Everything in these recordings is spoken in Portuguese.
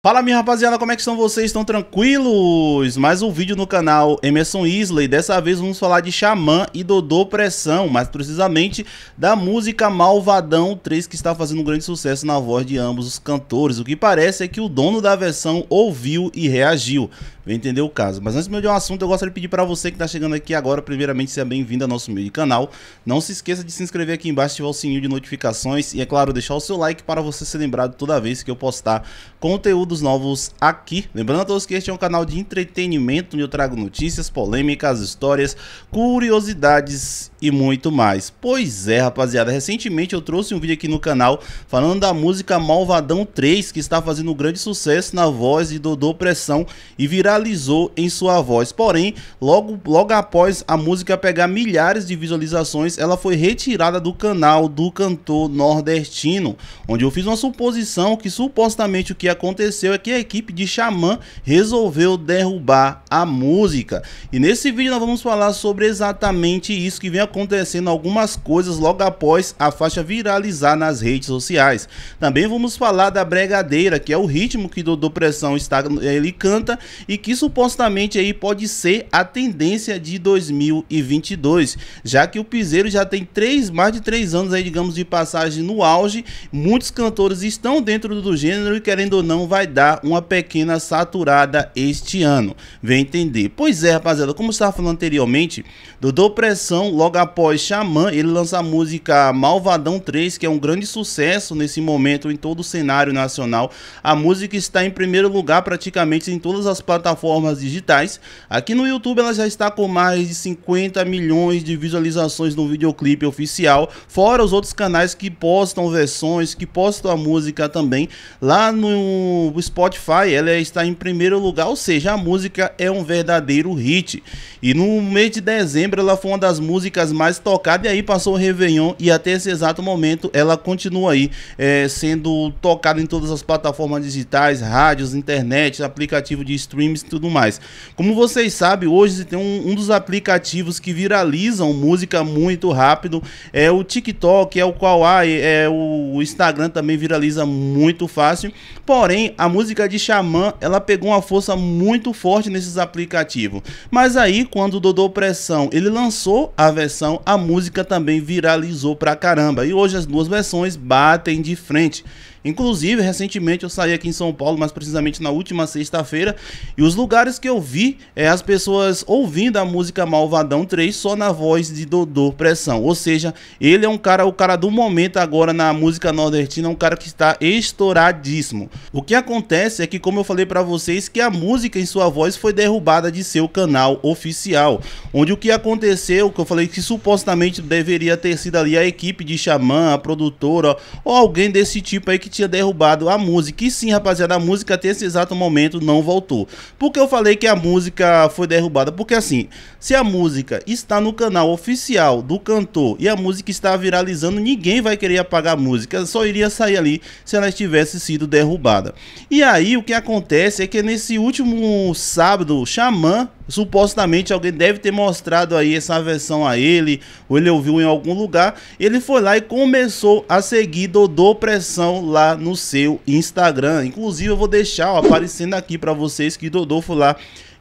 Fala minha rapaziada, como é que estão vocês? Estão tranquilos? Mais um vídeo no canal Emerson Isley, dessa vez vamos falar de Xamã e Dodô Pressão, mais precisamente da música Malvadão 3 que está fazendo um grande sucesso na voz de ambos os cantores, o que parece é que o dono da versão ouviu e reagiu vai entender o caso. Mas antes de um assunto, eu gostaria de pedir para você que está chegando aqui agora, primeiramente, seja bem-vindo ao nosso meio de canal. Não se esqueça de se inscrever aqui embaixo, ativar o sininho de notificações e, é claro, deixar o seu like para você ser lembrado toda vez que eu postar conteúdos novos aqui. Lembrando a todos que este é um canal de entretenimento, onde eu trago notícias, polêmicas, histórias, curiosidades e muito mais. Pois é, rapaziada, recentemente eu trouxe um vídeo aqui no canal falando da música Malvadão 3, que está fazendo um grande sucesso na voz de Dodô Pressão e virá viralizou em sua voz. Porém, logo, logo após a música pegar milhares de visualizações, ela foi retirada do canal do cantor nordestino, onde eu fiz uma suposição que supostamente o que aconteceu é que a equipe de Xamã resolveu derrubar a música. E nesse vídeo nós vamos falar sobre exatamente isso que vem acontecendo algumas coisas logo após a faixa viralizar nas redes sociais. Também vamos falar da bregadeira, que é o ritmo que Dodô Pressão está ele canta e que que supostamente aí pode ser a tendência de 2022, já que o Piseiro já tem três, mais de três anos aí, digamos, de passagem no auge, muitos cantores estão dentro do gênero e querendo ou não vai dar uma pequena saturada este ano, vem entender. Pois é, rapaziada, como estava falando anteriormente, Dodô Pressão, logo após Xamã, ele lança a música Malvadão 3, que é um grande sucesso nesse momento em todo o cenário nacional, a música está em primeiro lugar praticamente em todas as plataformas plataformas digitais. Aqui no YouTube ela já está com mais de 50 milhões de visualizações no videoclipe oficial, fora os outros canais que postam versões, que postam a música também. Lá no Spotify ela está em primeiro lugar, ou seja, a música é um verdadeiro hit. E no mês de dezembro ela foi uma das músicas mais tocadas e aí passou o Réveillon e até esse exato momento ela continua aí é, sendo tocada em todas as plataformas digitais, rádios, internet, aplicativo de streaming e tudo mais. Como vocês sabem, hoje tem um, um dos aplicativos que viralizam música muito rápido, é o TikTok, é o qual é o Instagram também viraliza muito fácil. Porém, a música de Xamã, ela pegou uma força muito forte nesses aplicativos. Mas aí, quando o Dodô Pressão, ele lançou a versão, a música também viralizou pra caramba. E hoje as duas versões batem de frente. Inclusive, recentemente eu saí aqui em São Paulo, mais precisamente na última sexta-feira, e os lugares que eu vi é as pessoas ouvindo a música Malvadão 3 só na voz de Dodô Pressão. Ou seja, ele é um cara, o cara do momento agora na música nordestina, é um cara que está estouradíssimo. O que acontece é que, como eu falei para vocês, que a música em sua voz foi derrubada de seu canal oficial, onde o que aconteceu, que eu falei que supostamente deveria ter sido ali a equipe de Xamã, a produtora ou alguém desse tipo aí que que tinha derrubado a música. E sim, rapaziada, a música até esse exato momento não voltou. Por que eu falei que a música foi derrubada? Porque assim, se a música está no canal oficial do cantor e a música está viralizando, ninguém vai querer apagar a música. Só iria sair ali se ela tivesse sido derrubada. E aí, o que acontece é que nesse último sábado, Xamã supostamente alguém deve ter mostrado aí essa versão a ele, ou ele ouviu em algum lugar, ele foi lá e começou a seguir Dodô Pressão lá no seu Instagram. Inclusive eu vou deixar ó, aparecendo aqui para vocês que Dodô foi lá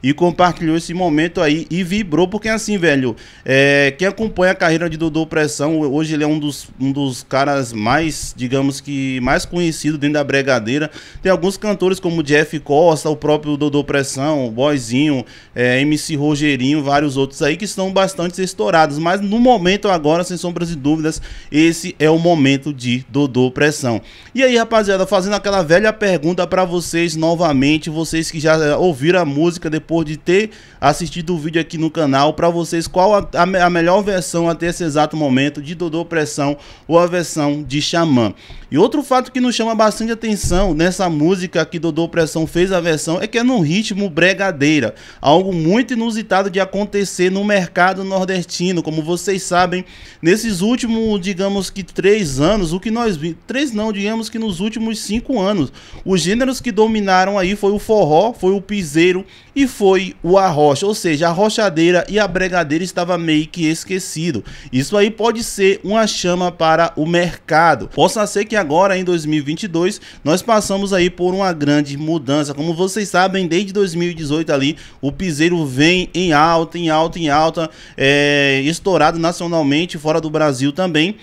e compartilhou esse momento aí e vibrou, porque assim, velho, é, quem acompanha a carreira de Dodô Pressão, hoje ele é um dos, um dos caras mais, digamos que, mais conhecido dentro da bregadeira. Tem alguns cantores como Jeff Costa, o próprio Dodô Pressão, Boizinho, é, MC Rogerinho, vários outros aí que estão bastante estourados, mas no momento agora, sem sombras de dúvidas, esse é o momento de Dodô Pressão. E aí, rapaziada, fazendo aquela velha pergunta para vocês novamente, vocês que já ouviram a música depois favor de ter assistido o vídeo aqui no canal para vocês qual a, a, a, melhor versão até esse exato momento de Dodô Pressão ou a versão de Xamã. E outro fato que nos chama bastante atenção nessa música que Dodô Pressão fez a versão é que é num ritmo bregadeira, algo muito inusitado de acontecer no mercado nordestino, como vocês sabem, nesses últimos, digamos que três anos, o que nós vimos, três não, digamos que nos últimos cinco anos, os gêneros que dominaram aí foi o forró, foi o piseiro e foi o arrocha, ou seja, a rochadeira e a bregadeira estava meio que esquecido. Isso aí pode ser uma chama para o mercado. Possa ser que agora em 2022 nós passamos aí por uma grande mudança. Como vocês sabem, desde 2018 ali o piseiro vem em alta, em alta, em alta, é, estourado nacionalmente, fora do Brasil também.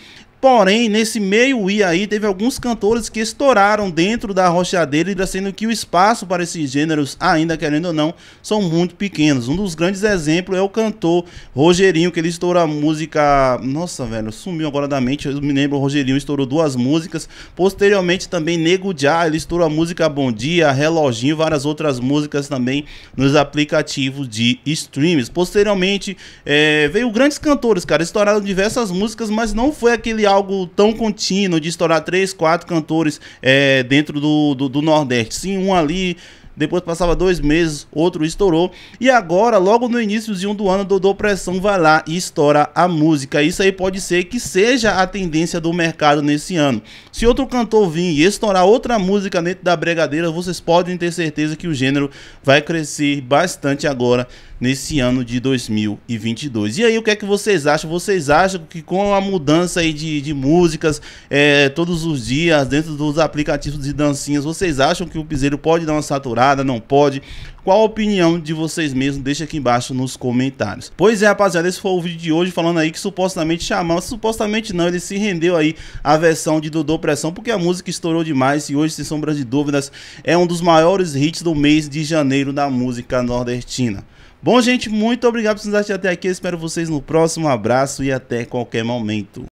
Porém, nesse meio i aí, teve alguns cantores que estouraram dentro da rochadeira, sendo que o espaço para esses gêneros, ainda querendo ou não, são muito pequenos. Um dos grandes exemplos é o cantor Rogerinho, que ele estourou a música... Nossa, velho, sumiu agora da mente. Eu me lembro, o Rogerinho estourou duas músicas. Posteriormente, também Nego Já, ele estourou a música Bom Dia, Reloginho, várias outras músicas também nos aplicativos de streams. Posteriormente, é, veio grandes cantores, cara, estouraram diversas músicas, mas não foi aquele algo tão contínuo de estourar três, quatro cantores é, dentro do, do, do Nordeste. Sim, um ali, depois passava dois meses, outro estourou. E agora, logo no iníciozinho do ano, Dodô Pressão vai lá e estoura a música. Isso aí pode ser que seja a tendência do mercado nesse ano. Se outro cantor vir e estourar outra música dentro da bregadeira, vocês podem ter certeza que o gênero vai crescer bastante agora nesse ano de 2022. E aí, o que é que vocês acham? Vocês acham que com a mudança aí de, de músicas é, todos os dias dentro dos aplicativos de dancinhas, vocês acham que o piseiro pode dar uma saturada? Não pode? Qual a opinião de vocês mesmos? Deixa aqui embaixo nos comentários. Pois é, rapaziada, esse foi o vídeo de hoje falando aí que supostamente chamava, supostamente não, ele se rendeu aí à versão de Dodô Pressão, porque a música estourou demais e hoje, sem sombra de dúvidas, é um dos maiores hits do mês de janeiro da música nordestina. Bom, gente, muito obrigado por nos assistir até aqui. Eu espero vocês no próximo. Um abraço e até qualquer momento.